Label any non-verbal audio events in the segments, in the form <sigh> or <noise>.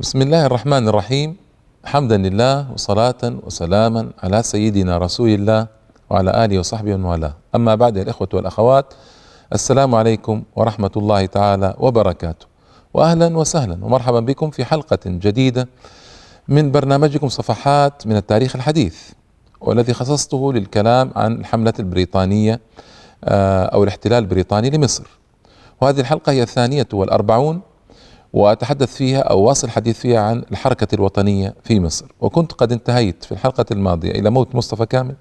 بسم الله الرحمن الرحيم حمدا لله وصلاة وسلاما على سيدنا رسول الله وعلى آله وصحبه ومن والاه أما بعد الإخوة والأخوات السلام عليكم ورحمة الله تعالى وبركاته وأهلا وسهلا ومرحبا بكم في حلقة جديدة من برنامجكم صفحات من التاريخ الحديث والذي خصصته للكلام عن الحملة البريطانية أو الاحتلال البريطاني لمصر وهذه الحلقة هي الثانية والأربعون وأتحدث فيها أو واصل الحديث فيها عن الحركة الوطنية في مصر وكنت قد انتهيت في الحلقة الماضية إلى موت مصطفى كامل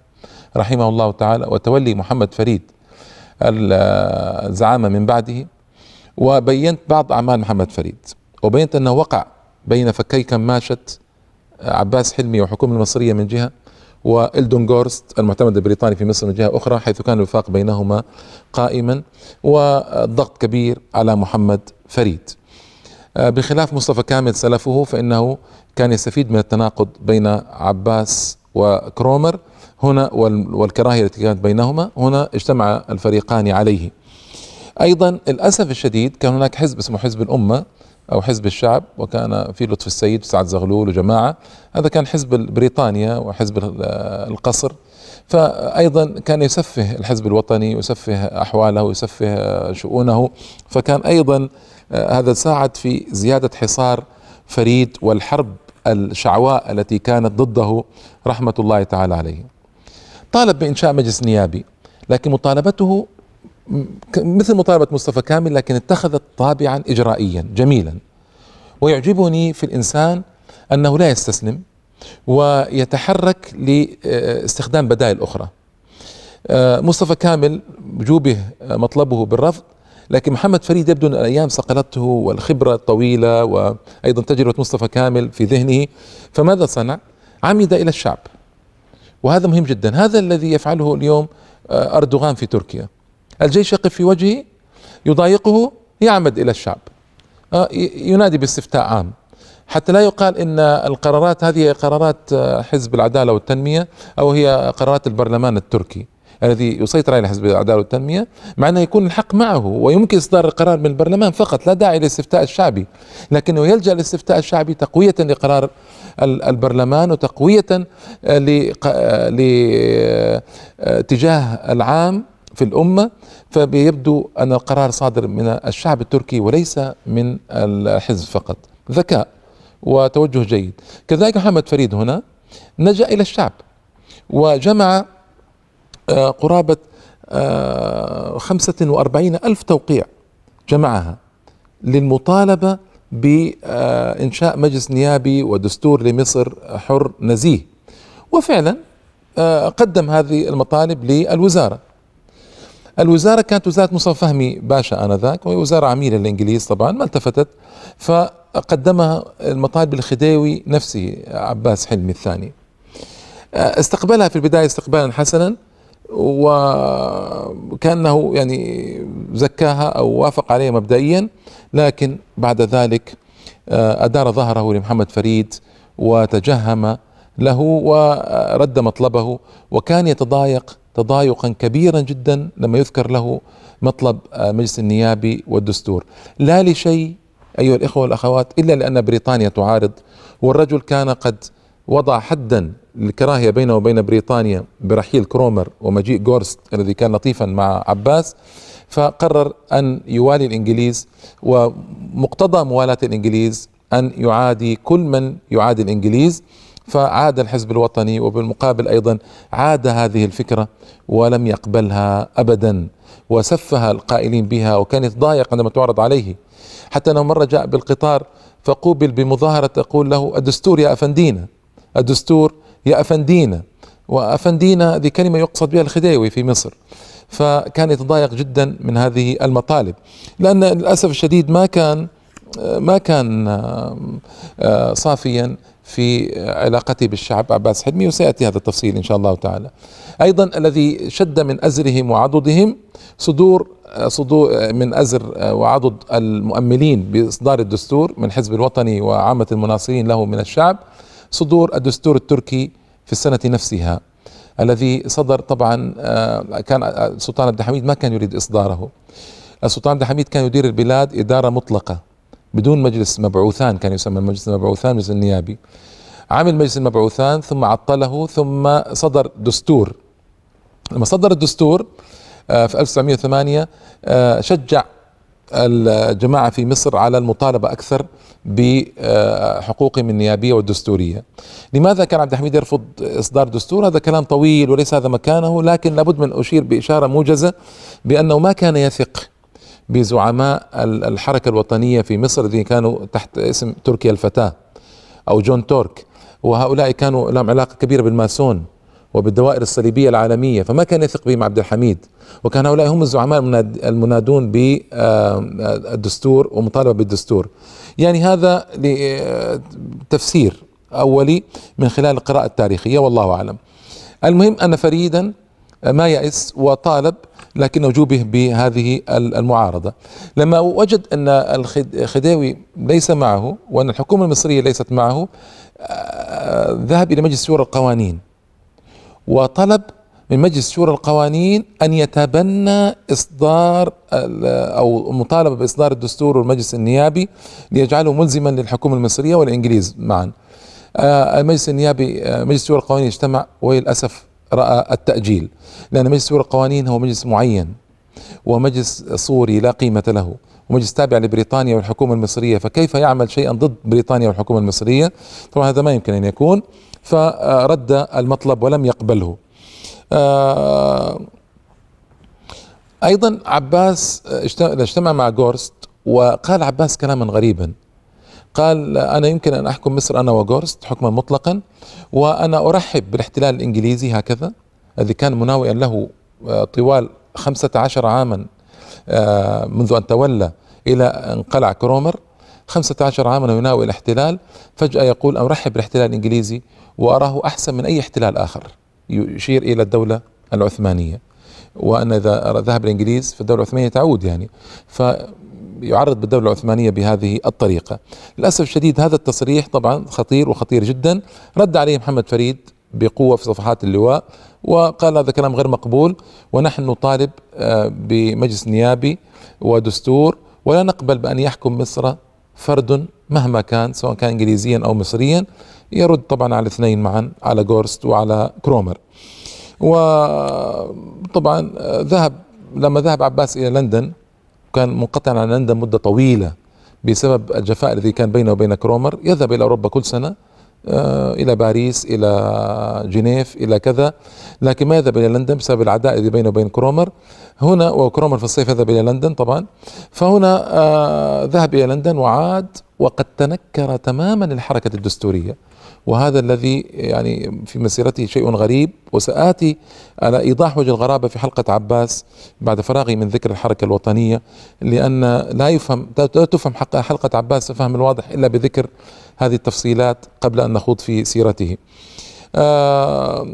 رحمه الله تعالى وتولي محمد فريد الزعامة من بعده وبينت بعض أعمال محمد فريد وبينت أنه وقع بين فكي كماشة عباس حلمي والحكومة المصرية من جهة والدونغورست المعتمد البريطاني في مصر من جهة أخرى حيث كان الوفاق بينهما قائما وضغط كبير على محمد فريد آه، بخلاف مصطفى كامل سلفه فإنه كان يستفيد من التناقض بين عباس وكرومر هنا والكراهية التي كانت بينهما هنا اجتمع الفريقان عليه أيضا الأسف الشديد كان هناك حزب اسمه حزب الأمة أو حزب الشعب وكان في لطف السيد سعد زغلول وجماعة هذا كان حزب بريطانيا وحزب القصر فأيضا كان يسفه الحزب الوطني ويسفه أحواله ويسفه شؤونه فكان أيضا آه، هذا ساعد في زيادة حصار فريد والحرب الشعواء التي كانت ضده رحمة الله تعالى عليه طالب بإنشاء مجلس نيابي لكن مطالبته مثل مطالبة مصطفى كامل لكن اتخذت طابعا إجرائيا جميلا ويعجبني في الإنسان أنه لا يستسلم ويتحرك لاستخدام بدائل أخرى آه، مصطفى كامل جوبه آه، مطلبه بالرفض لكن محمد فريد يبدو أن الأيام صقلته والخبرة الطويلة وأيضا تجربة مصطفى كامل في ذهنه فماذا صنع؟ عمد إلى الشعب وهذا مهم جدا هذا الذي يفعله اليوم آه، أردوغان في تركيا الجيش يقف في وجهه يضايقه يعمد إلى الشعب آه، ينادي باستفتاء عام حتى لا يقال ان القرارات هذه قرارات آه، حزب العداله والتنميه او هي قرارات البرلمان التركي الذي يسيطر عليه حزب العداله والتنميه مع انه يكون الحق معه ويمكن اصدار القرار من البرلمان فقط لا داعي للاستفتاء الشعبي لكنه يلجا للاستفتاء الشعبي تقويه لقرار البرلمان وتقويه لاتجاه العام في الأمة فبيبدو أن القرار صادر من الشعب التركي وليس من الحزب فقط ذكاء وتوجه جيد كذلك محمد فريد هنا لجأ إلى الشعب وجمع آه، قرابة آه، خمسة وأربعين ألف توقيع جمعها للمطالبة بإنشاء مجلس نيابي ودستور لمصر حر نزيه وفعلا آه، قدم هذه المطالب للوزارة الوزارة كانت وزارة مصطفى فهمي باشا آنذاك وهي وزارة عميلة للإنجليز طبعا ما التفتت فقدمها المطالب الخديوي نفسه عباس حلمي الثاني استقبلها في البداية استقبالا حسنا وكانه يعني زكاها او وافق عليها مبدئيا لكن بعد ذلك آه، ادار ظهره لمحمد فريد وتجهم له ورد مطلبه وكان يتضايق تضايقا كبيرا جدا لما يذكر له مطلب آه، مجلس النيابي والدستور لا لشيء ايها الاخوه والاخوات الا لان بريطانيا تعارض والرجل كان قد وضع حدا للكراهية بينه وبين بريطانيا برحيل كرومر ومجيء جورست الذي كان لطيفا مع عباس فقرر أن يوالي الإنجليز ومقتضى موالاة الإنجليز أن يعادي كل من يعادي الإنجليز فعاد الحزب الوطني وبالمقابل ايضا عاد هذه الفكره ولم يقبلها ابدا وسفه القائلين بها وكان يتضايق عندما تعرض عليه حتى انه مره جاء بالقطار فقوبل بمظاهره تقول له الدستور يا افندينا الدستور يا أفندينا وأفندينا هذه كلمة يقصد بها الخديوي في مصر فكان يتضايق جدا من هذه المطالب لأن للأسف الشديد ما كان ما كان آه، صافيا في علاقته بالشعب عباس حلمي وسياتي هذا التفصيل ان شاء الله تعالى. ايضا الذي شد من ازرهم وعضدهم صدور آه، صدور آه، من ازر وعضد المؤملين باصدار الدستور من حزب الوطني وعامه المناصرين له من الشعب صدور الدستور التركي في السنة نفسها الذي صدر طبعا آه، كان السلطان آه، عبد الحميد ما كان يريد إصداره السلطان عبد الحميد كان يدير البلاد إدارة مطلقة بدون مجلس مبعوثان كان يسمى المجلس المبعوثان المجلس النيابي عمل مجلس المبعوثان ثم عطله ثم صدر دستور لما صدر الدستور آه، في 1908 شجع الجماعة في مصر على المطالبة أكثر بحقوقهم النيابيه والدستوريه. لماذا كان عبد الحميد يرفض اصدار دستور؟ هذا كلام طويل وليس هذا مكانه لكن لابد من اشير باشاره موجزه بانه ما كان يثق بزعماء الحركه الوطنيه في مصر الذين كانوا تحت اسم تركيا الفتاه او جون تورك وهؤلاء كانوا لهم علاقه كبيره بالماسون وبالدوائر الصليبية العالمية فما كان يثق بهم عبد الحميد وكان هؤلاء هم الزعماء المنادون بالدستور ومطالبة بالدستور يعني هذا تفسير أولي من خلال القراءة التاريخية والله أعلم المهم أن فريدا ما يأس وطالب لكنه جوبه بهذه المعارضة لما وجد أن الخديوي ليس معه وأن الحكومة المصرية ليست معه آه، ذهب إلى مجلس شورى القوانين وطلب من مجلس شورى القوانين أن يتبنى إصدار أو مطالبة بإصدار الدستور والمجلس النيابي ليجعله ملزما للحكومة المصرية والإنجليز معا آه، المجلس النيابي آه، مجلس شورى القوانين اجتمع وللأسف رأى التأجيل لأن مجلس شورى القوانين هو مجلس معين ومجلس صوري لا قيمة له ومجلس تابع لبريطانيا والحكومة المصرية فكيف يعمل شيئا ضد بريطانيا والحكومة المصرية طبعا هذا ما يمكن أن يكون فرد المطلب ولم يقبله آه، ايضا عباس آه، اجتمع مع جورست وقال عباس كلاما غريبا قال انا يمكن ان احكم مصر انا وجورست حكما مطلقا وانا ارحب بالاحتلال الانجليزي هكذا الذي كان مناوئا له آه، طوال 15 عاما منذ ان تولى الى ان قلع كرومر 15 عاما يناوئ الاحتلال فجاه يقول ارحب بالاحتلال الانجليزي واراه احسن من اي احتلال اخر يشير إلى الدولة العثمانية وأن إذا ذهب الإنجليز فالدولة العثمانية تعود يعني ف يعرض بالدولة العثمانية بهذه الطريقة للأسف الشديد هذا التصريح طبعا خطير وخطير جدا رد عليه محمد فريد بقوة في صفحات اللواء وقال هذا كلام غير مقبول ونحن نطالب آه، بمجلس نيابي ودستور ولا نقبل بأن يحكم مصر فرد مهما كان سواء كان انجليزيا او مصريا يرد طبعا على الاثنين معا على جورست وعلى كرومر وطبعا ذهب لما ذهب عباس الى لندن كان منقطعا عن لندن مده طويله بسبب الجفاء الذي كان بينه وبين كرومر يذهب الى اوروبا كل سنه آه، الى باريس الى جنيف الى كذا لكن ما ذهب الى لندن بسبب العداء الذي بينه وبين كرومر هنا وكرومر في الصيف ذهب الى لندن طبعا فهنا آه، ذهب الى لندن وعاد وقد تنكر تماما الحركه الدستوريه وهذا الذي يعني في مسيرته شيء غريب وسآتي على إيضاح وجه الغرابة في حلقة عباس بعد فراغي من ذكر الحركة الوطنية لأن لا يفهم لا تفهم حق حلقة عباس فهم الواضح إلا بذكر هذه التفصيلات قبل أن نخوض في سيرته آه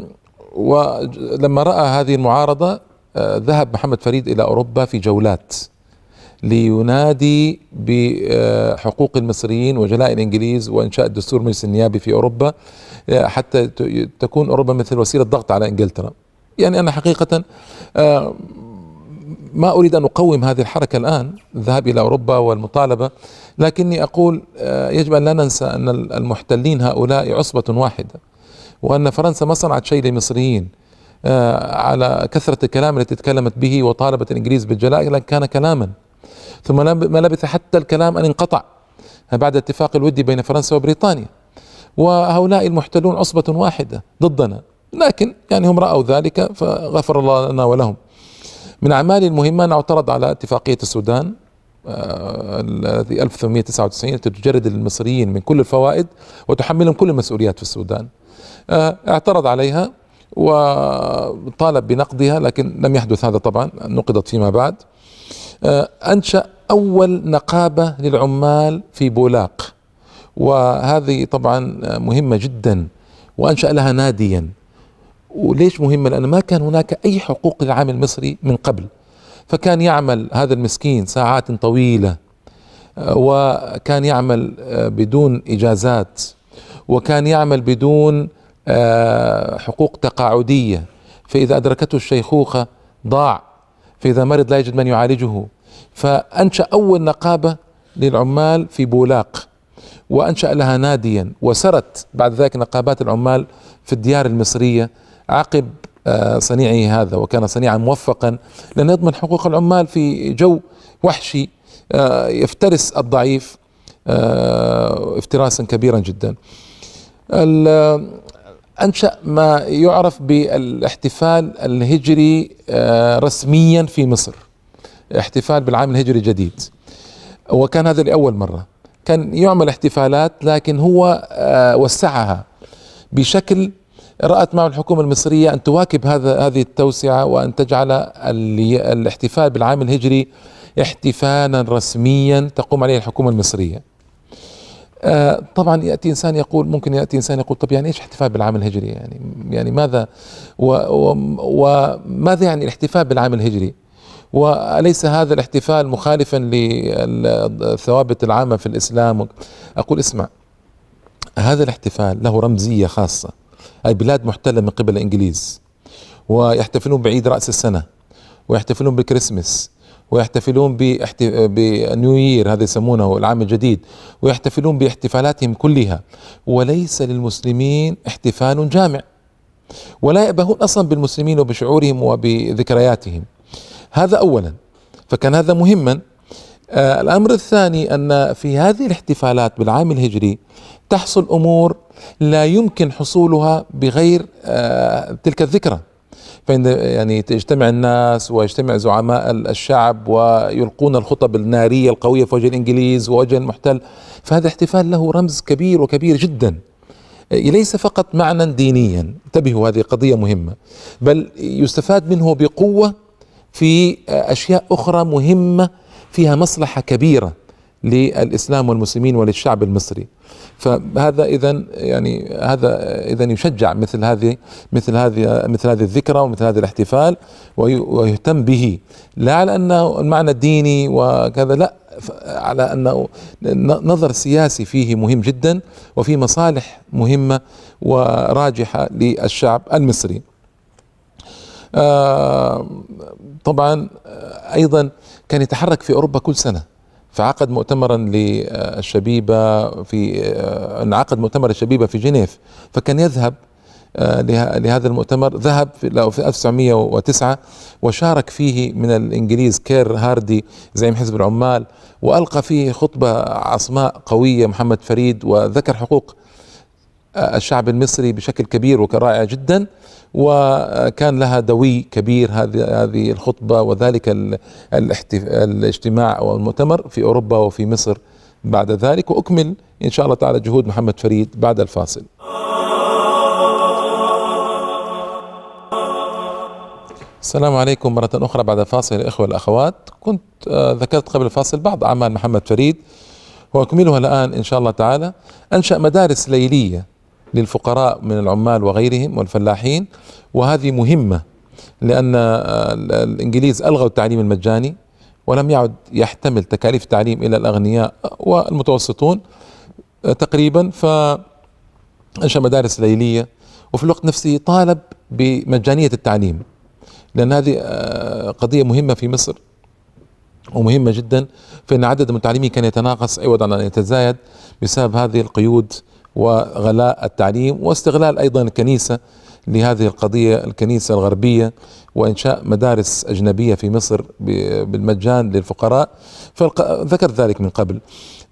ولما رأى هذه المعارضة آه ذهب محمد فريد إلى أوروبا في جولات لينادي بحقوق المصريين وجلاء الانجليز وانشاء الدستور المجلس النيابي في اوروبا آه، حتى تكون اوروبا مثل وسيله ضغط على انجلترا. يعني انا حقيقه آه، ما اريد ان اقوم هذه الحركه الان الذهاب الى اوروبا والمطالبه لكني اقول آه، يجب ان لا ننسى ان المحتلين هؤلاء عصبه واحده وان فرنسا ما صنعت شيء للمصريين على كثره الكلام التي تكلمت به وطالبت الانجليز بالجلاء كان كلاما ثم ما لبث حتى الكلام أن انقطع بعد اتفاق الودي بين فرنسا وبريطانيا وهؤلاء المحتلون عصبة واحدة ضدنا لكن يعني هم رأوا ذلك فغفر الله لنا ولهم من أعمالي المهمة أن اعترض على اتفاقية السودان آه، الذي 1899 التي تجرد المصريين من كل الفوائد وتحملهم كل المسؤوليات في السودان آه، اعترض عليها وطالب بنقضها لكن لم يحدث هذا طبعا نقضت فيما بعد آه، أنشأ أول نقابة للعمال في بولاق وهذه طبعا مهمة جدا وأنشأ لها ناديا وليش مهمة لأن ما كان هناك أي حقوق للعامل المصري من قبل فكان يعمل هذا المسكين ساعات طويلة آه، وكان يعمل آه، بدون إجازات وكان يعمل بدون حقوق تقاعدية فإذا أدركته الشيخوخة ضاع فإذا مرض لا يجد من يعالجه فأنشأ أول نقابة للعمال في بولاق وأنشأ لها ناديا وسرت بعد ذلك نقابات العمال في الديار المصرية عقب آه، صنيعه هذا وكان صنيعا موفقا لأنه يضمن حقوق العمال في جو وحشي آه، يفترس الضعيف آه، افتراسا كبيرا جدا أنشأ ما يعرف بالاحتفال الهجري آه، رسميا في مصر احتفال بالعام الهجري الجديد وكان هذا لأول مرة كان يعمل احتفالات لكن هو آه، وسعها بشكل رأت معه الحكومة المصرية أن تواكب هذا هذه التوسعة وأن تجعل الاحتفال بالعام الهجري احتفالا رسميا تقوم عليه الحكومة المصرية آه طبعا ياتي انسان يقول ممكن ياتي انسان يقول طب يعني ايش احتفال بالعام الهجري يعني يعني ماذا وماذا يعني الاحتفال بالعام الهجري؟ وليس هذا الاحتفال مخالفا للثوابت العامه في الاسلام اقول اسمع هذا الاحتفال له رمزيه خاصه اي بلاد محتله من قبل الانجليز ويحتفلون بعيد راس السنه ويحتفلون بالكريسماس ويحتفلون بنيو يير هذا يسمونه العام الجديد ويحتفلون باحتفالاتهم كلها وليس للمسلمين احتفال جامع ولا يأبهون أصلا بالمسلمين وبشعورهم وبذكرياتهم هذا أولا فكان هذا مهما آه، الأمر الثاني أن في هذه الاحتفالات بالعام الهجري تحصل أمور لا يمكن حصولها بغير آه، تلك الذكرى فإن يعني تجتمع الناس ويجتمع زعماء الشعب ويلقون الخطب الناريه القويه في وجه الانجليز ووجه المحتل فهذا احتفال له رمز كبير وكبير جدا إيه، ليس فقط معنى دينيا انتبهوا هذه قضيه مهمه بل يستفاد منه بقوه في آه، اشياء اخرى مهمه فيها مصلحه كبيره للاسلام والمسلمين وللشعب المصري فهذا اذا يعني هذا اذا يشجع مثل هذه مثل هذه مثل هذه الذكرى ومثل هذا الاحتفال ويهتم به لا على انه المعنى الديني وكذا لا على انه نظر سياسي فيه مهم جدا وفي مصالح مهمه وراجحه للشعب المصري. آه، طبعا آه، ايضا كان يتحرك في اوروبا كل سنه فعقد مؤتمرا للشبيبة في آه، انعقد مؤتمر الشبيبة في جنيف فكان يذهب آه، لهذا المؤتمر ذهب في 1909 وشارك فيه من الانجليز كير هاردي زعيم حزب العمال والقى فيه خطبه عصماء قويه محمد فريد وذكر حقوق الشعب المصري بشكل كبير وكرائع جدا وكان لها دوي كبير هذه هذه الخطبه وذلك الاجتماع والمؤتمر في اوروبا وفي مصر بعد ذلك واكمل ان شاء الله تعالى جهود محمد فريد بعد الفاصل. السلام عليكم مرة أخرى بعد فاصل الإخوة الأخوات كنت آه، ذكرت قبل الفاصل بعض أعمال محمد فريد وأكملها الآن إن شاء الله تعالى أنشأ مدارس ليلية للفقراء من العمال وغيرهم والفلاحين وهذه مهمة لأن آه، الإنجليز ألغوا التعليم المجاني ولم يعد يحتمل تكاليف التعليم إلى الأغنياء والمتوسطون آه، تقريبا فأنشأ مدارس ليلية وفي الوقت نفسه طالب بمجانية التعليم لأن هذه آه، قضية مهمة في مصر ومهمة جدا فإن عدد المتعلمين كان يتناقص عوضا عن أن يتزايد بسبب هذه القيود وغلاء التعليم واستغلال ايضا الكنيسه لهذه القضيه الكنيسه الغربيه وانشاء مدارس اجنبيه في مصر بالمجان للفقراء فذكر ذلك من قبل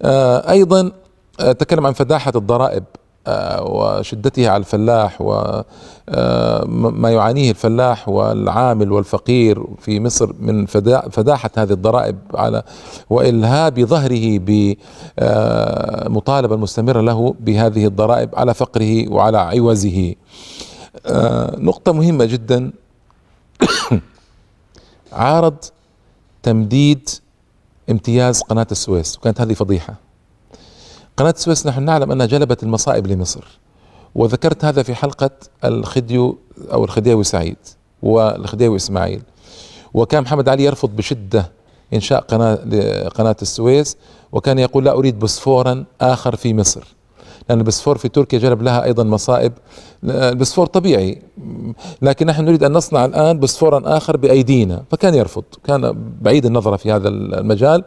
آه، ايضا آه، تكلم عن فداحه الضرائب آه، وشدتها على الفلاح وما آه، يعانيه الفلاح والعامل والفقير في مصر من فداحة هذه الضرائب على وإلهاب ظهره بمطالبة آه، مستمرة له بهذه الضرائب على فقره وعلى عوزه نقطة مهمة جدا <coughs> عارض تمديد امتياز قناة السويس وكانت هذه فضيحة قناة السويس نحن نعلم أنها جلبت المصائب لمصر وذكرت هذا في حلقة الخديو أو الخديوي سعيد والخديوي إسماعيل وكان محمد علي يرفض بشدة إنشاء قناة, قناة السويس وكان يقول لا أريد بسفورا آخر في مصر لأن البسفور في تركيا جلب لها أيضا مصائب البسفور طبيعي لكن نحن نريد أن نصنع الآن بسفورا آخر بأيدينا فكان يرفض كان بعيد النظرة في هذا المجال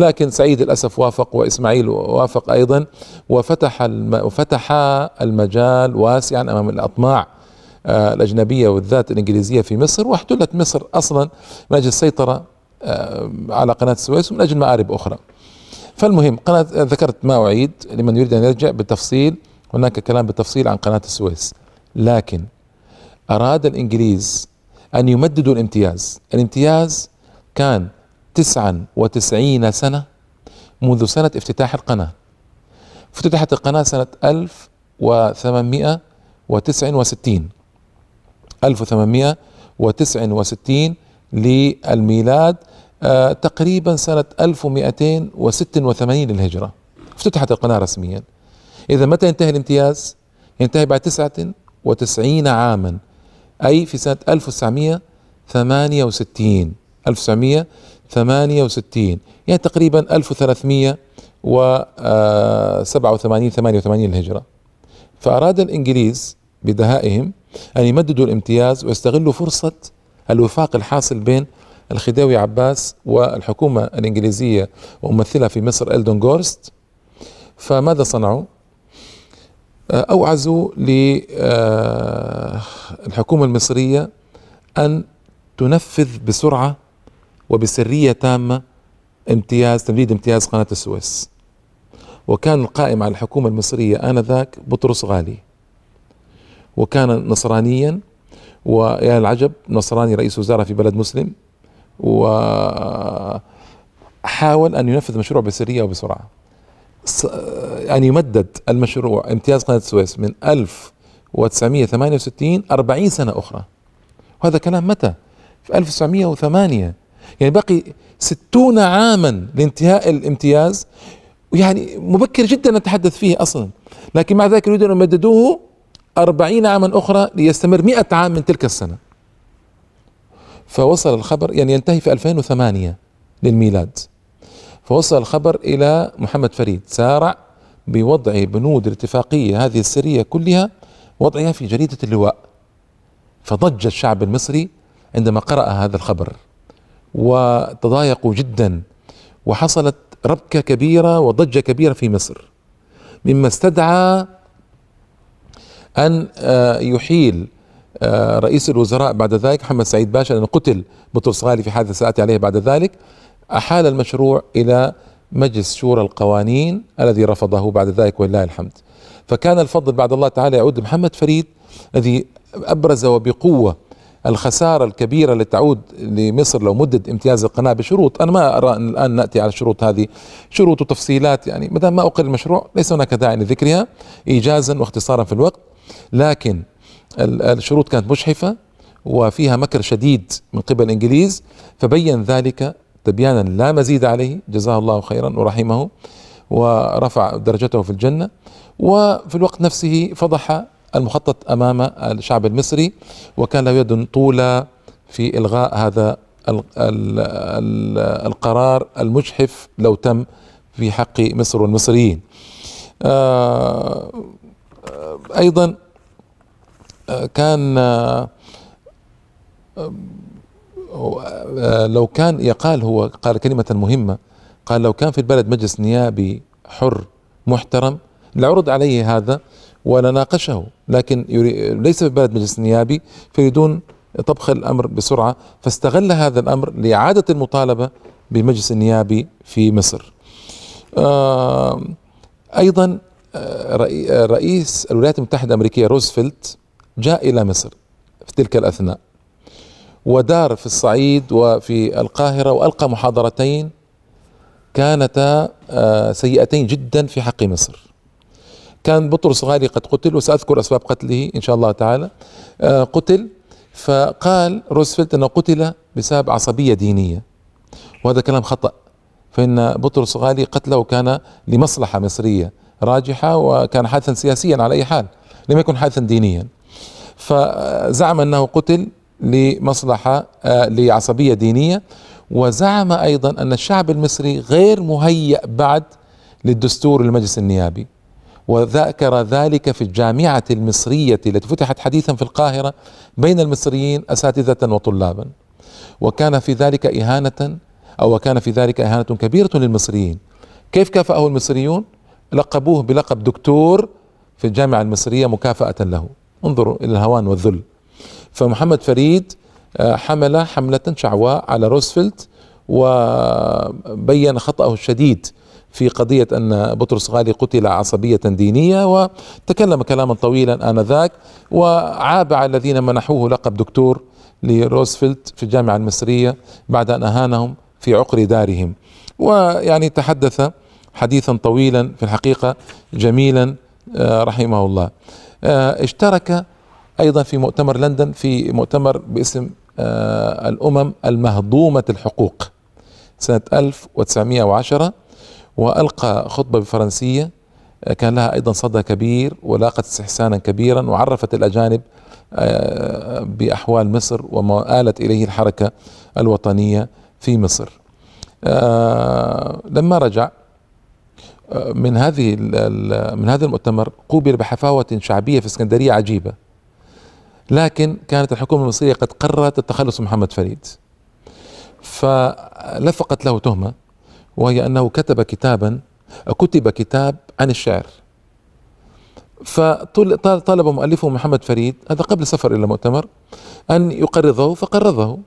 لكن سعيد للأسف وافق وإسماعيل وافق أيضا وفتح وفتح المجال واسعا أمام الأطماع آه، الأجنبية والذات الإنجليزية في مصر واحتلت مصر أصلا من أجل السيطرة آه، على قناة السويس ومن أجل مآرب أخرى فالمهم قناة ذكرت ما أعيد لمن يريد أن يرجع بالتفصيل هناك كلام بالتفصيل عن قناة السويس لكن أراد الإنجليز أن يمددوا الامتياز الامتياز كان تسعا وتسعين سنة منذ سنة افتتاح القناة افتتحت القناة سنة ألف وثمانمائة وتسع وستين ألف وثمانمائة وتسع وستين للميلاد آه تقريبا سنة 1286 للهجرة افتتحت القناة رسميا إذا متى ينتهي الامتياز؟ ينتهي بعد 99 عاما أي في سنة 1968 1900 68 يعني تقريبا 1387 88 للهجرة فأراد الإنجليز بدهائهم أن يمددوا الامتياز ويستغلوا فرصة الوفاق الحاصل بين الخديوي عباس والحكومة الإنجليزية وممثلها في مصر ألدون جورست فماذا صنعوا؟ آه، أوعزوا للحكومة آه، المصرية أن تنفذ بسرعة وبسرية تامة امتياز تمديد امتياز قناة السويس وكان القائم على الحكومة المصرية آنذاك بطرس غالي وكان نصرانيا ويا العجب نصراني رئيس وزراء في بلد مسلم وحاول أن ينفذ مشروع بسرية وبسرعة أن يعني يمدد المشروع امتياز قناة السويس من 1968 40 سنة أخرى وهذا كلام متى؟ في 1908 يعني بقي ستون عاما لانتهاء الامتياز يعني مبكر جدا نتحدث فيه أصلا لكن مع ذلك يريدون أن يمددوه أربعين عاما أخرى ليستمر مئة عام من تلك السنة فوصل الخبر يعني ينتهي في 2008 للميلاد فوصل الخبر إلى محمد فريد سارع بوضع بنود الاتفاقية هذه السرية كلها وضعها في جريدة اللواء فضج الشعب المصري عندما قرأ هذا الخبر وتضايقوا جدا وحصلت ربكة كبيرة وضجة كبيرة في مصر مما استدعى أن آه، يحيل آه، رئيس الوزراء بعد ذلك محمد سعيد باشا لأنه قتل بطرس غالي في حادث سآتي عليه بعد ذلك أحال المشروع إلى مجلس شورى القوانين الذي رفضه بعد ذلك ولله الحمد فكان الفضل بعد الله تعالى يعود لمحمد فريد الذي أبرز وبقوة الخسارة الكبيرة اللي تعود لمصر لو مدد امتياز القناة بشروط أنا ما أرى أن الآن نأتي على الشروط هذه شروط وتفصيلات يعني مدام ما أقل المشروع ليس هناك داعي لذكرها إيجازا واختصارا في الوقت لكن الشروط كانت مجحفة وفيها مكر شديد من قبل الإنجليز فبين ذلك تبيانا لا مزيد عليه جزاه الله خيرا ورحمه ورفع درجته في الجنة وفي الوقت نفسه فضح المخطط امام الشعب المصري وكان له يد طولى في الغاء هذا القرار المجحف لو تم في حق مصر والمصريين آه، ايضا آه، كان آه، لو كان يقال هو قال كلمة مهمة قال لو كان في البلد مجلس نيابي حر محترم لعرض عليه هذا ونناقشه لكن ليس في بلد مجلس نيابي فيريدون طبخ الامر بسرعه فاستغل هذا الامر لاعاده المطالبه بالمجلس النيابي في مصر. آه، ايضا آه، رئيس الولايات المتحده الامريكيه روزفلت جاء الى مصر في تلك الاثناء ودار في الصعيد وفي القاهره والقى محاضرتين كانتا آه، سيئتين جدا في حق مصر. كان بطرس غالي قد قتل وسأذكر أسباب قتله إن شاء الله تعالى آه، قتل فقال روزفلت أنه قتل بسبب عصبية دينية وهذا كلام خطأ فإن بطرس غالي قتله كان لمصلحة مصرية راجحة وكان حادثا سياسيا على أي حال لم يكن حادثا دينيا فزعم أنه قتل لمصلحة آه، لعصبية دينية وزعم أيضا أن الشعب المصري غير مهيأ بعد للدستور المجلس النيابي وذكر ذلك في الجامعة المصرية التي فتحت حديثا في القاهرة بين المصريين أساتذة وطلابا وكان في ذلك إهانة أو كان في ذلك إهانة كبيرة للمصريين كيف كافأه المصريون لقبوه بلقب دكتور في الجامعة المصرية مكافأة له انظروا إلى الهوان والذل فمحمد فريد آه، حمل حملة شعواء على روزفلت وبين خطأه الشديد في قضية أن بطرس غالي قتل عصبية دينية وتكلم كلاما طويلا آنذاك وعاب على الذين منحوه لقب دكتور لروزفلت في الجامعة المصرية بعد أن أهانهم في عقر دارهم ويعني تحدث حديثا طويلا في الحقيقة جميلا آه، رحمه الله آه، اشترك أيضا في مؤتمر لندن في مؤتمر باسم آه، الأمم المهضومة الحقوق سنة 1910 وألقى خطبة بفرنسية كان لها أيضا صدى كبير ولاقت استحسانا كبيرا وعرفت الأجانب آه، بأحوال مصر وما آلت إليه الحركة الوطنية في مصر آه، لما رجع آه، من هذه من هذا المؤتمر قوبل بحفاوة شعبية في اسكندرية عجيبة لكن كانت الحكومة المصرية قد قررت التخلص من محمد فريد فلفقت له تهمة وهي أنه كتب كتابا كتب كتاب عن الشعر فطلب مؤلفه محمد فريد هذا قبل سفر إلى المؤتمر أن يقرضه فقرضه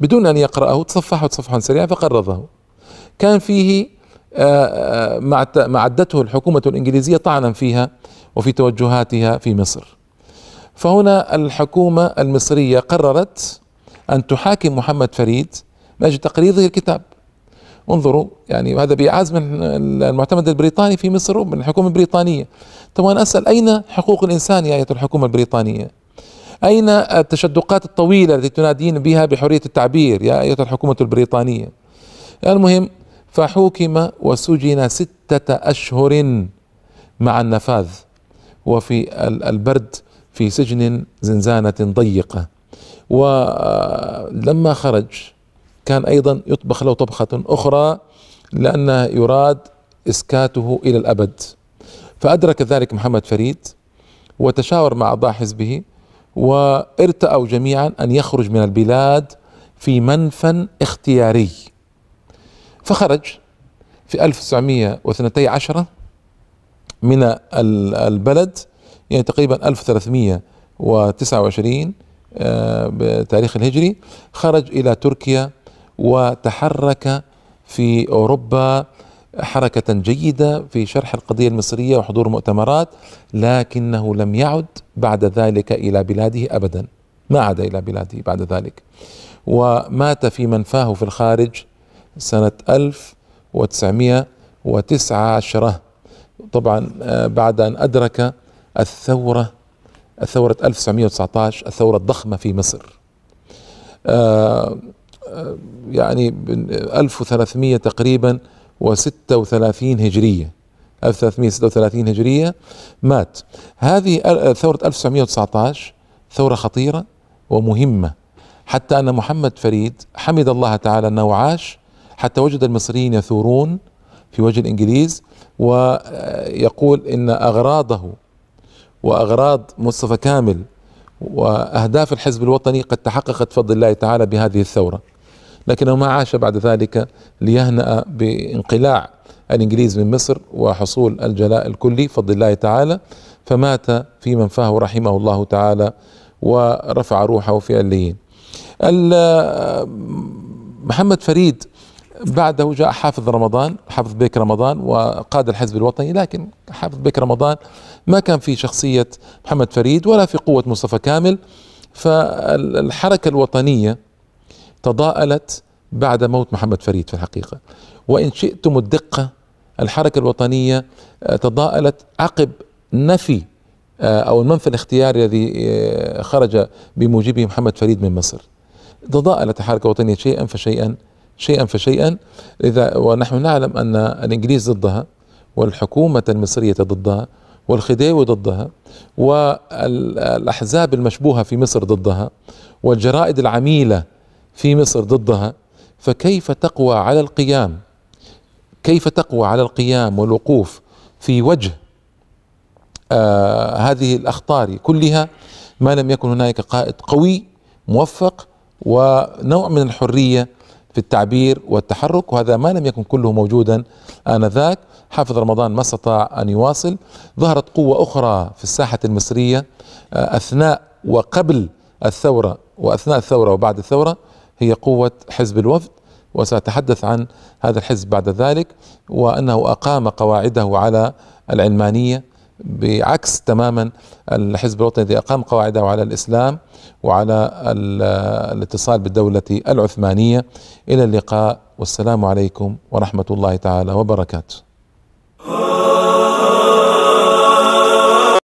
بدون أن يقرأه تصفحه تصفحا سريعا فقرضه كان فيه آه، آه، ما عدته الحكومة الإنجليزية طعنا فيها وفي توجهاتها في مصر فهنا الحكومة المصرية قررت أن تحاكم محمد فريد من أجل تقريضه الكتاب انظروا يعني هذا بإعاز من المعتمد البريطاني في مصر من الحكومة البريطانية طبعا أسأل أين حقوق الإنسان يا أية الحكومة البريطانية أين التشدقات الطويلة التي تنادين بها بحرية التعبير يا أية الحكومة البريطانية المهم فحوكم وسجن ستة أشهر مع النفاذ وفي البرد في سجن زنزانة ضيقة ولما خرج كان أيضا يطبخ له طبخة أخرى لأن يراد إسكاته إلى الأبد فأدرك ذلك محمد فريد وتشاور مع أعضاء حزبه وارتأوا جميعا أن يخرج من البلاد في منفى اختياري فخرج في 1912 من البلد يعني تقريبا 1329 آه، بتاريخ الهجري خرج إلى تركيا وتحرك في اوروبا حركة جيدة في شرح القضية المصرية وحضور مؤتمرات لكنه لم يعد بعد ذلك إلى بلاده أبدا ما عاد إلى بلاده بعد ذلك ومات في منفاه في الخارج سنة 1919 طبعا آه، بعد أن أدرك الثورة الثورة 1919 الثورة الضخمة في مصر آه يعني 1300 تقريبا و36 هجرية 1336 هجرية مات هذه ثورة 1919 ثورة خطيرة ومهمة حتى أن محمد فريد حمد الله تعالى أنه عاش حتى وجد المصريين يثورون في وجه الإنجليز ويقول إن أغراضه وأغراض مصطفى كامل وأهداف الحزب الوطني قد تحققت بفضل الله تعالى بهذه الثورة لكنه ما عاش بعد ذلك ليهنأ بانقلاع الإنجليز من مصر وحصول الجلاء الكلي بفضل الله تعالى فمات في منفاه رحمه الله تعالى ورفع روحه في الليين محمد فريد بعده جاء حافظ رمضان حافظ بيك رمضان وقاد الحزب الوطني لكن حافظ بيك رمضان ما كان في شخصية محمد فريد ولا في قوة مصطفى كامل فالحركة الوطنية تضاءلت بعد موت محمد فريد في الحقيقة وإن شئتم الدقة الحركة الوطنية آه، تضاءلت عقب نفي آه، أو المنفى الاختياري الذي آه، خرج بموجبه محمد فريد من مصر تضاءلت الحركة الوطنية شيئا فشيئا شيئا فشيئا إذا ونحن نعلم أن الإنجليز ضدها والحكومة المصرية ضدها والخديوي ضدها والأحزاب المشبوهة في مصر ضدها والجرائد العميلة في مصر ضدها فكيف تقوى على القيام كيف تقوى على القيام والوقوف في وجه آه هذه الاخطار كلها ما لم يكن هناك قائد قوي موفق ونوع من الحريه في التعبير والتحرك وهذا ما لم يكن كله موجودا انذاك حافظ رمضان ما استطاع ان يواصل ظهرت قوه اخرى في الساحه المصريه آه، اثناء وقبل الثوره واثناء الثوره وبعد الثوره هي قوة حزب الوفد وسأتحدث عن هذا الحزب بعد ذلك وأنه أقام قواعده على العلمانية بعكس تماما الحزب الوطني الذي أقام قواعده على الإسلام وعلى الاتصال بالدولة العثمانية إلى اللقاء والسلام عليكم ورحمة الله تعالى وبركاته